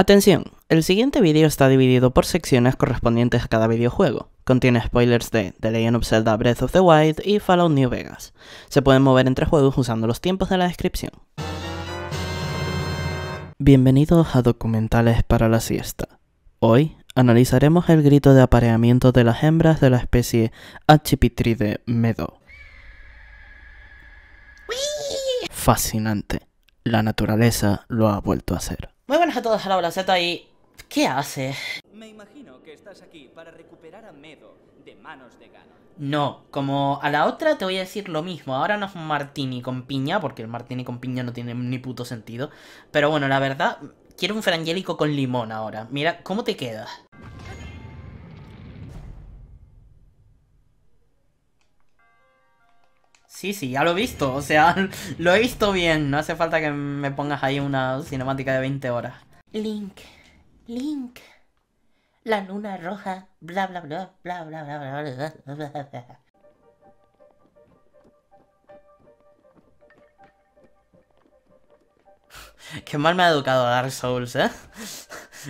Atención, el siguiente vídeo está dividido por secciones correspondientes a cada videojuego. Contiene spoilers de The Legend of Zelda Breath of the Wild y Fallout New Vegas. Se pueden mover entre juegos usando los tiempos de la descripción. Bienvenidos a Documentales para la Siesta. Hoy analizaremos el grito de apareamiento de las hembras de la especie Achipitride medo. Fascinante. La naturaleza lo ha vuelto a hacer. Muy buenas a todos, la Z y... ¿Qué hace? Me aquí No, como a la otra te voy a decir lo mismo. Ahora no es un martini con piña, porque el martini con piña no tiene ni puto sentido. Pero bueno, la verdad, quiero un frangélico con limón ahora. Mira, ¿cómo te queda? Sí, sí, ya lo he visto, o sea, lo he visto bien, no hace falta que me pongas ahí una cinemática de 20 horas. Link, Link, la luna roja, bla bla bla bla bla bla bla bla Qué mal me ha educado Dark Souls, ¿eh?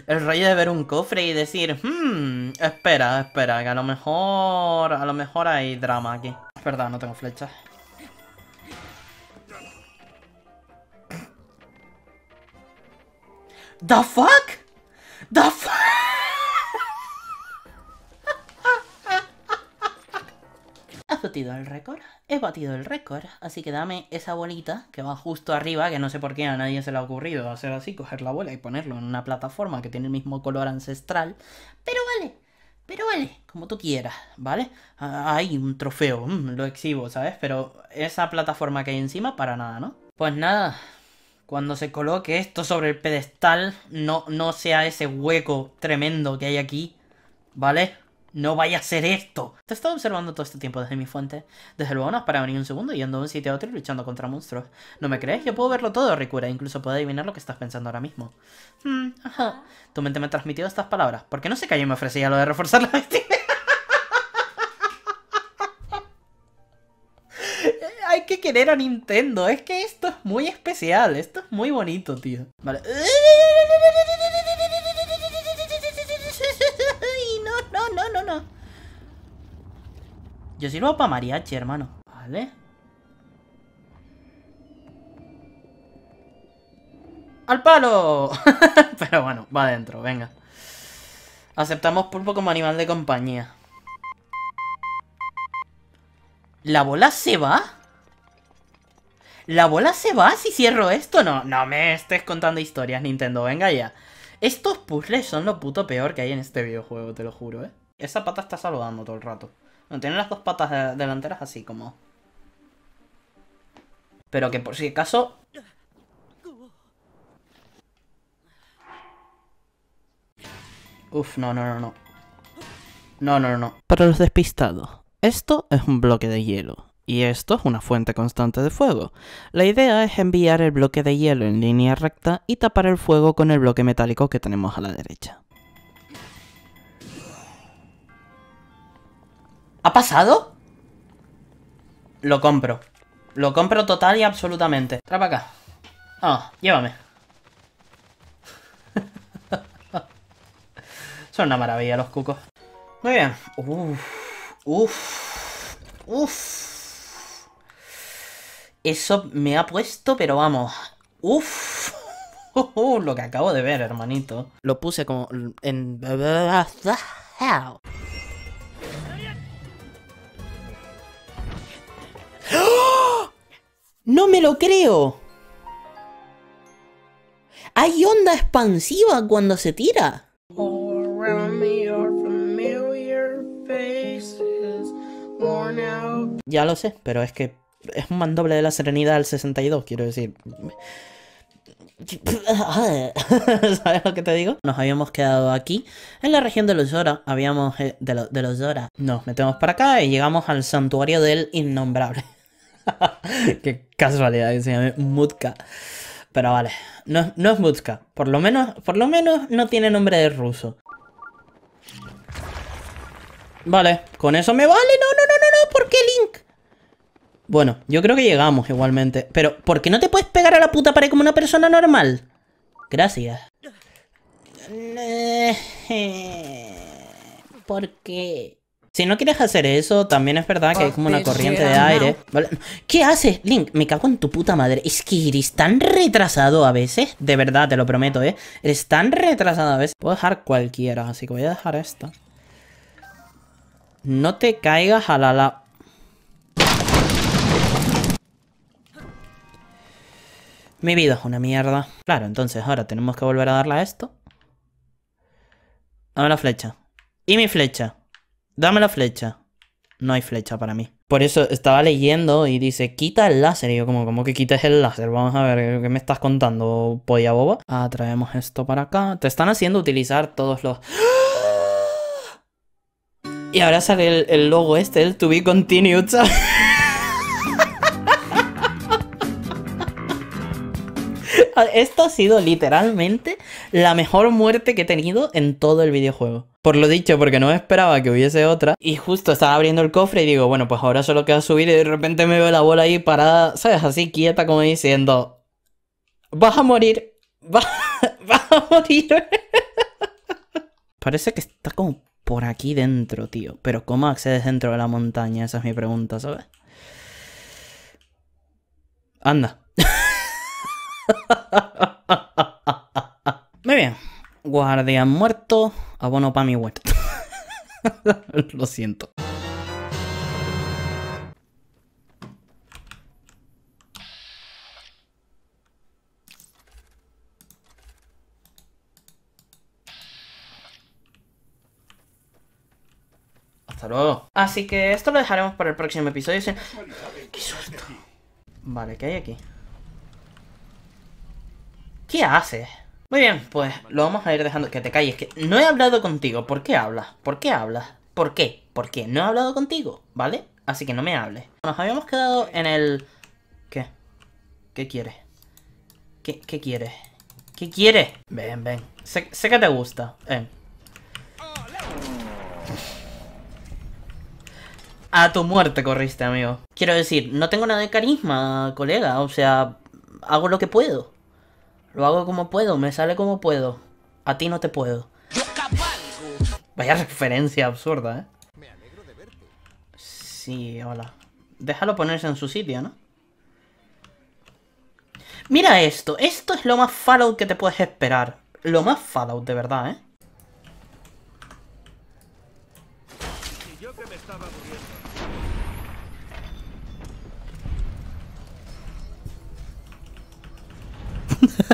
El rollo de ver un cofre y decir, hmm, espera, espera, que a lo mejor, a lo mejor hay drama aquí. Es verdad, no tengo flechas. The fuck? The fuck? Has batido el récord, he batido el récord, así que dame esa bolita que va justo arriba, que no sé por qué a nadie se le ha ocurrido hacer así, coger la bola y ponerlo en una plataforma que tiene el mismo color ancestral, pero vale, pero vale, como tú quieras, ¿vale? Ah, hay un trofeo, mm, lo exhibo, ¿sabes? Pero esa plataforma que hay encima, para nada, ¿no? Pues nada, cuando se coloque esto sobre el pedestal, no, no sea ese hueco tremendo que hay aquí, ¿vale? No vaya a ser esto. Te he estado observando todo este tiempo desde mi fuente. Desde luego no has parado ni un segundo yendo de un sitio a otro y luchando contra monstruos. ¿No me crees? Yo puedo verlo todo, Rikura. Incluso puedo adivinar lo que estás pensando ahora mismo. Hmm, ajá. Tu mente me ha transmitido estas palabras. ¿Por qué no se cayó y me ofrecía lo de reforzar la vestimenta? querer a Nintendo. Es que esto es muy especial. Esto es muy bonito, tío. Vale. No, no, no, no, no. Yo sirvo para mariachi, hermano. Vale. ¡Al palo! Pero bueno, va adentro, venga. Aceptamos pulpo como animal de compañía. ¿La bola se va? La bola se va si cierro esto. No, no me estés contando historias, Nintendo. Venga ya. Estos puzzles son lo puto peor que hay en este videojuego, te lo juro, ¿eh? Esa pata está saludando todo el rato. No, tiene las dos patas delanteras así como... Pero que por si acaso... Uf, no, no, no, no. No, no, no. Para los despistados, esto es un bloque de hielo y esto es una fuente constante de fuego. La idea es enviar el bloque de hielo en línea recta y tapar el fuego con el bloque metálico que tenemos a la derecha. ¿Ha pasado? Lo compro. Lo compro total y absolutamente. Trapa acá. Ah, llévame. Son una maravilla los cucos. Muy bien. Uf. Uf. Uf. Eso me ha puesto, pero vamos. Uf. Uh, lo que acabo de ver, hermanito. Lo puse como en... ¡No me lo creo! ¡Hay onda expansiva cuando se tira! Ya lo sé, pero es que es un mandoble de la serenidad del 62, quiero decir. ¿Sabes lo que te digo? Nos habíamos quedado aquí, en la región de los Zora. Habíamos. Eh, de, los Zora. Nos metemos para acá y llegamos al santuario del innombrable. Qué casualidad que se llame Mutka. Pero vale, no, es Mutka. Por lo, menos, por lo menos no tiene nombre de ruso. Vale, con eso me vale. No, no, no, no, no, porque el bueno, yo creo que llegamos igualmente. Pero, ¿por qué no te puedes pegar a la puta pared como una persona normal? Gracias. ¿Por qué? Si no quieres hacer eso, también es verdad que hay como una corriente de aire. ¿Qué haces, Link? Me cago en tu puta madre. Es que eres tan retrasado a veces. De verdad, te lo prometo, ¿eh? Eres tan retrasado a veces. Puedo dejar cualquiera, así que voy a dejar esta. No te caigas a la... la Mi vida es una mierda. Claro, entonces ahora tenemos que volver a darle a esto. Dame la flecha. ¿Y mi flecha? Dame la flecha. No hay flecha para mí. Por eso estaba leyendo y dice, quita el láser. Y yo como, como que quites el láser? Vamos a ver, ¿qué me estás contando, polla boba? Ah, traemos esto para acá. Te están haciendo utilizar todos los... ¡Ah! Y ahora sale el, logo este, el to be continued, Ah, esto ha sido literalmente la mejor muerte que he tenido en todo el videojuego. Por lo dicho, porque no esperaba que hubiese otra. Y justo estaba abriendo el cofre y digo, bueno, pues ahora solo queda subir y de repente me veo la bola ahí parada, ¿sabes? Así quieta como diciendo, vas a morir, vas a morir. Parece que está como por aquí dentro, tío. Pero ¿cómo accedes dentro de la montaña? Esa es mi pregunta, ¿sabes? Anda. guardián muerto, abono para mi huerto. Lo siento. Hasta luego. Así que esto lo dejaremos para el próximo episodio. Vale, ¿qué hay aquí? ¿Qué hace? Muy bien, pues lo vamos a ir dejando. Que te calles, que no he hablado contigo. ¿Por qué hablas? ¿Por qué hablas? ¿Por qué? ¿Por qué? No he hablado contigo, ¿vale? Así que no me hables. Nos habíamos quedado en el... ¿Qué? ¿Qué quieres? ¿Qué, qué quieres? qué quieres qué quieres? Ven, ven. Sé, que te gusta. A tu muerte corriste, amigo. Quiero decir, no tengo nada de carisma, colega. O sea, hago lo que puedo. Lo hago como puedo, me sale como puedo. A ti no te puedo. Vaya referencia absurda, ¿eh? Me Sí, hola. Déjalo ponerse en su sitio, ¿no? Mira esto. Esto es lo más Fallout que te puedes esperar. Lo más Fallout, de verdad, ¿eh?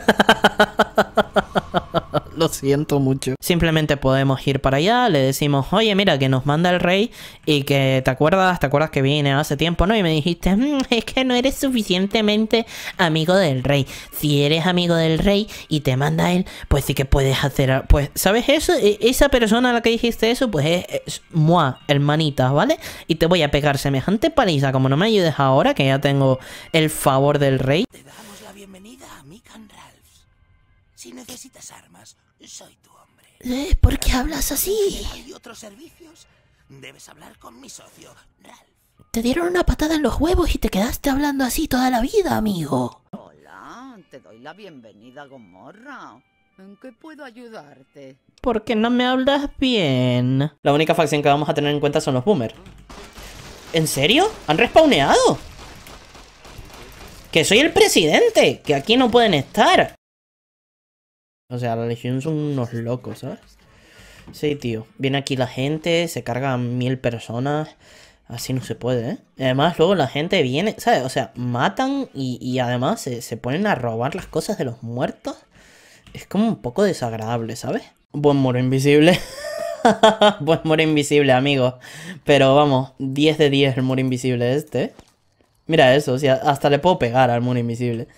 Lo siento mucho. Simplemente podemos ir para allá, le decimos, oye, mira, que nos manda el rey y que te acuerdas, te acuerdas que vine hace tiempo, ¿no? Y me dijiste, mm, es que no eres suficientemente amigo del rey. Si eres amigo del rey y te manda él, pues sí que puedes hacer, pues, ¿sabes eso? E, esa persona a la que dijiste eso, pues es, es hermanita, ¿vale? Y te voy a pegar semejante paliza, como no me ayudes ahora, que ya tengo el favor del rey. Si necesitas armas, soy tu hombre. ¿Eh? ¿Por qué hablas así? ¿Hay otros servicios? Debes hablar con mi socio, Ralph. Te dieron una patada en los huevos y te quedaste hablando así toda la vida, amigo. Hola, te doy la bienvenida, Gomorra. ¿En qué puedo ayudarte? Porque no me hablas bien. La única facción que vamos a tener en cuenta son los boomers. ¿En serio? ¿Han respawneado? ¡Que soy el presidente! ¡Que aquí no pueden estar! O sea, la Legión son unos locos, ¿sabes? Sí, tío. Viene aquí la gente, se cargan mil personas. Así no se puede, ¿eh? Además, luego la gente viene, ¿sabes? O sea, matan y, además se, ponen a robar las cosas de los muertos. Es como un poco desagradable, ¿sabes? Buen muro invisible. Buen muro invisible, amigo. Pero vamos, 10 de 10 el muro invisible este. Mira eso, o sea, hasta le puedo pegar al muro invisible.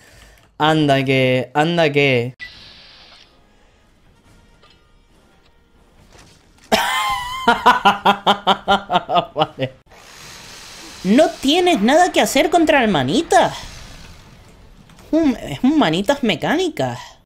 Anda que, anda que... No tienes nada que hacer contra el manita Es un manitas mecánicas.